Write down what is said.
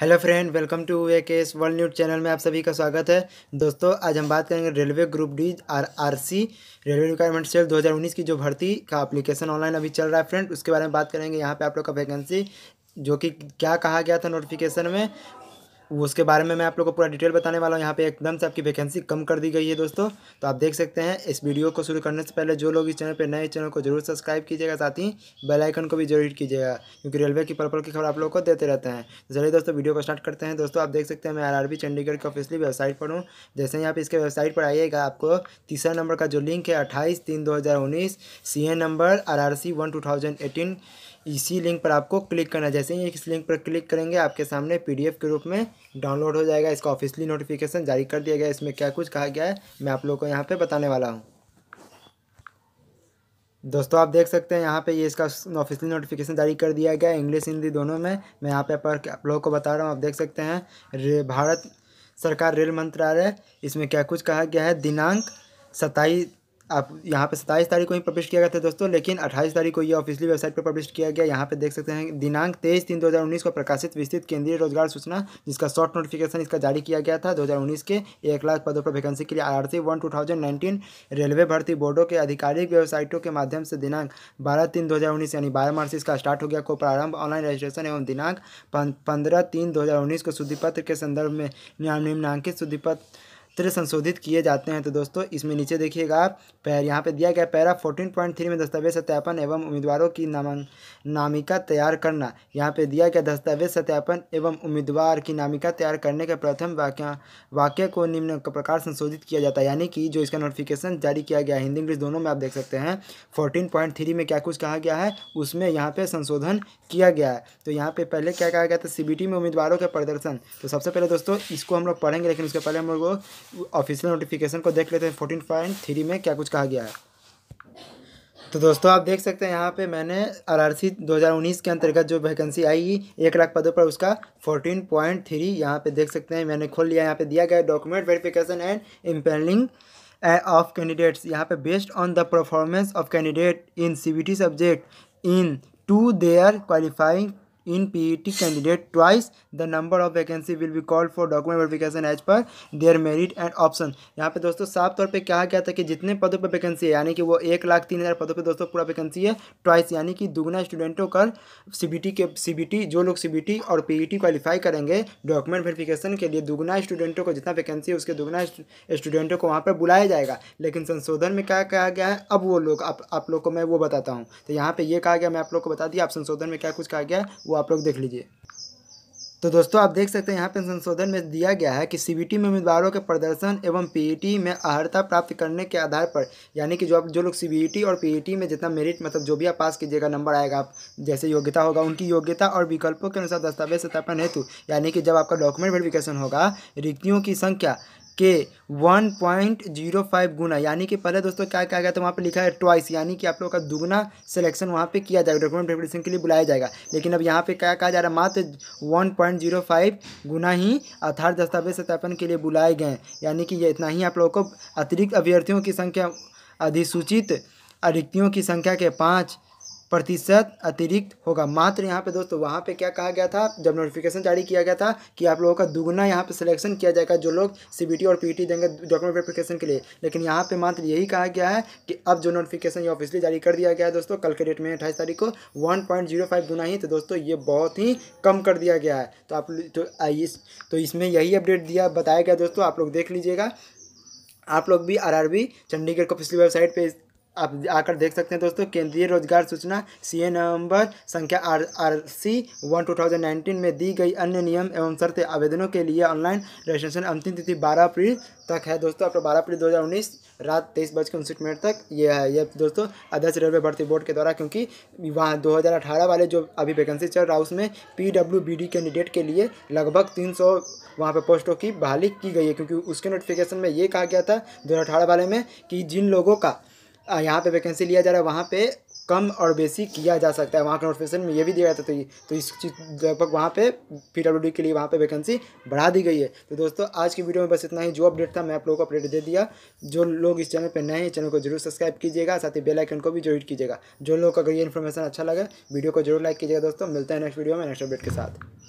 hello friend welcome to वे केस world news channel में आप सभी का स्वागत है दोस्तों आज हम बात करेंगे railway group D R R C railway requirement cell 2019 की जो भर्ती का एप्लीकेशन ऑनलाइन अभी चल रहा है फ्रेंड उसके बारे में बात करेंगे यहाँ पे आप लोग का वैकेंसी जो कि क्या कहा गया था नोटिफिकेशन में उसके बारे में मैं आप लोग को पूरा डिटेल बताने वाला हूँ यहाँ पे एकदम से आपकी वैकेंसी कम कर दी गई है दोस्तों तो आप देख सकते हैं इस वीडियो को शुरू करने से पहले जो लोग इस चैनल पर नए चैनल को जरूर सब्सक्राइब कीजिएगा साथ ही बेलाइकन को भी जरूर हिट कीजिएगा क्योंकि रेलवे की पर्पल की खबर आप लोग को देते रहते हैं ज़रिए तो चलिए दोस्तों वीडियो को स्टार्ट करते हैं दोस्तों आप देख सकते हैं मैं आर चंडीगढ़ की ऑफिसली वेबसाइट पर हूँ जैसे ही आप इसके वेबसाइट पर आइएगा आपको तीसरा नंबर का जो लिंक है अट्ठाईस तीन दो हज़ार उन्नीस C number R R C one two thousand eighteen इसी लिंक पर आपको क्लिक करना जैसे ही इस लिंक पर क्लिक करेंगे आपके सामने पी के रूप में डाउनलोड हो जाएगा इसका ऑफिसली नोटिफिकेशन जारी कर दिया गया इसमें क्या कुछ कहा गया है मैं आप लोग को यहाँ पर बताने वाला हूँ दोस्तों आप देख सकते हैं यहाँ पे ये इसका ऑफिशियल नोटिफिकेशन जारी कर दिया गया इंग्लिश हिंदी दोनों में मैं यहाँ पे पर आप लोगों को बता रहा हूँ आप देख सकते हैं भारत सरकार रेल मंत्रालय इसमें क्या कुछ कहा गया है दिनांक सत्ताईस आप यहाँ पे सत्ताईस तारीख को ही पब्लिश किया गया था दोस्तों लेकिन अट्ठाईस तारीख को ये ऑफिशियली वेबसाइट पर पब्लिश किया गया यहाँ पे देख सकते हैं दिनांक तेईस तीन 2019 को प्रकाशित विस्तृत केंद्रीय रोजगार सूचना जिसका शॉर्ट नोटिफिकेशन इसका जारी किया गया था 2019 के एक लाख पदों पर वैकेंसी के लिए R C one two thousand nineteen railway भर्ती बोर्डों के आधिकारिक वेबसाइटों के माध्यम से दिनांक बारह तीन दो हज़ार उन्नीस यानी बारह मार्च इसका स्टार्ट हो गया को प्रारंभ ऑनलाइन रजिस्ट्रेशन एवं दिनांक पंद्रह तीन दो हज़ार उन्नीस को शुद्धि पत्र के संदर्भ में निम्नांकित शुद्धि पत्र क्षेत्र संशोधित किए जाते हैं तो दोस्तों इसमें नीचे देखिएगा पैर यहाँ पे दिया गया पैरा फोर्टीन पॉइंट थ्री में दस्तावेज सत्यापन एवं उम्मीदवारों की नामांक नामिका तैयार करना यहाँ पे दिया गया दस्तावेज सत्यापन एवं उम्मीदवार की नामिका तैयार करने के प्रथम वाक्य वाक्य को निम्न प्रकार संशोधित किया जाता है यानी कि जो इसका नोटिफिकेशन जारी किया गया हिंदी इंग्लिश दोनों में आप देख सकते हैं फोर्टीन में क्या कुछ कहा गया है उसमें यहाँ पर संशोधन किया गया है तो यहाँ पर पहले क्या कहा गया था सी में उम्मीदवारों के प्रदर्शन तो सबसे पहले दोस्तों इसको हम लोग पढ़ेंगे लेकिन उसके पहले हम लोग ऑफिशियल नोटिफिकेशन को देख लेते हैं फोर्टीन पॉइंट थ्री में क्या कुछ कहा गया है तो दोस्तों आप देख सकते हैं यहाँ पे मैंने हज़ार उन्नीस के अंतर्गत जो वैकेंसी आई एक लाख पदों पर उसका फोर्टीन पॉइंट थ्री यहाँ पर देख सकते हैं मैंने खोल लिया यहाँ पे दिया गया document verification and empanelling of candidates यहाँ पे based on the performance of candidate in T subject in to their qualifying in T candidate twice the number of vacancy will be called for document verification as per their merit and option यहाँ पे दोस्तों साफ तौर पे कहा गया था कि जितने पदों पर वैकेंसी है यानी कि वो एक लाख तीन हज़ार पदों पे दोस्तों पूरा वैकेंसी है ट्वाइस यानी कि दुगना स्टूडेंटों का टी के टी जो लोग टी और टी क्वालिफाई e करेंगे डॉक्यूमेंट वेरिफिकेशन के लिए दुगना स्टूडेंटों को जितना वैकेंसी है उसके दुगना स्टूडेंटों को वहाँ पर बुलाया जाएगा लेकिन संशोधन में क्या कहा गया है अब वो लोग आप, आप लोग को मैं वो बताता हूँ तो यहाँ पर ये कहा गया मैं आप लोग को बता दिया आप संशोधन में क्या कुछ कहा गया वो आप लोग देख लीजिए तो दोस्तों आप देख सकते हैं यहाँ पे संशोधन में दिया गया है कि सी में उम्मीदवारों के प्रदर्शन एवं पीईटी e में अर्हता प्राप्त करने के आधार पर यानी कि जो आप जो लोग सी e और पीईटी e में जितना मेरिट मतलब जो भी आप पास कीजिएगा नंबर आएगा आप जैसे योग्यता होगा उनकी योग्यता और विकल्पों के अनुसार दस्तावेज सत्यापन हेतु यानी कि जब आपका डॉक्यूमेंट वेरिफिकेशन होगा रिक्तियों की संख्या के 1.05 गुना यानी कि पहले दोस्तों क्या क्या गया था वहाँ पे लिखा है ट्वाइस यानी कि आप लोगों का दुगना सिलेक्शन वहाँ पे किया जाएगा डॉक्यूमेंट प्रिपरेशन के लिए बुलाया जाएगा लेकिन अब यहाँ पे क्या कहा जा रहा है मात्र 1.05 गुना ही आधार दस्तावेज सत्यापन के लिए बुलाए गए यानी कि ये इतना ही आप लोगों को अतिरिक्त अभ्यर्थियों की संख्या अधिसूचित अरिक्तियों की संख्या के पाँच प्रतिशत अतिरिक्त होगा मात्र यहाँ पे दोस्तों वहाँ पे क्या कहा गया था जब नोटिफिकेशन जारी किया गया था कि आप लोगों का दुगना यहाँ पे सिलेक्शन किया जाएगा जो लोग सी और पी देंगे डॉक्यूमेंट वेरिफिकेशन के लिए लेकिन यहाँ पे मात्र यही कहा गया है कि अब जो नोटिफिकेशन ये ऑफिसली जारी कर दिया गया है दोस्तों कल के डेट में अठाईस तारीख को वन पॉइंट जीरो फाइव गुना ही तो दोस्तों ये बहुत ही कम कर दिया गया है तो आप तो इस तो इसमें यही अपडेट दिया बताया गया दोस्तों आप लोग देख लीजिएगा आप लोग भी आरआरबी चंडीगढ़ को पिछली वेबसाइट पे आप आकर देख सकते हैं दोस्तों केंद्रीय रोजगार सूचना सी नवंबर संख्या R R C one two thousand nineteen में दी गई अन्य नियम एवं शर्तें आवेदनों के लिए ऑनलाइन रजिस्ट्रेशन अंतिम तिथि बारह अप्रैल तक है दोस्तों आपको बारह अप्रैल दो हज़ार उन्नीस रात तेईस बज के उनसठ मिनट तक ये है ये दोस्तों अध्यक्ष रेलवे भर्ती बोर्ड के द्वारा क्योंकि वहाँ दो वाले जो अभी वैकेंसी चल रहा है उसमें P W B D candidate के लिए लगभग तीन सौ वहाँ पर पोस्टों की बहाली की गई है क्योंकि उसके नोटिफिकेशन में ये कहा गया था दो वाले में कि जिन लोगों का यहाँ पे वैकेंसी लिया जा रहा है वहाँ पे कम और बेसी किया जा सकता है वहाँ के नोटिफिकेशन में ये भी दिया जाता है तो, तो इस चीज़ लगभग वहाँ पे पी के लिए वहाँ पे वैकेंसी बढ़ा दी गई है तो दोस्तों आज की वीडियो में बस इतना ही जो अपडेट था मैं आप लोगों को अपडेट दे दिया जो लोग इस चैनल पर नए हैं चैनल को जरूर सब्सक्राइब कीजिएगा साथ ही बेलाइकन को भी जरूर कीजिएगा जो लोग अगर ये इन्फॉर्मेशन अच्छा लगा वीडियो को जरूर लाइक कीजिएगा दोस्तों मिलता है नेक्स्ट वीडियो में नेक्स्ट अपडेट के साथ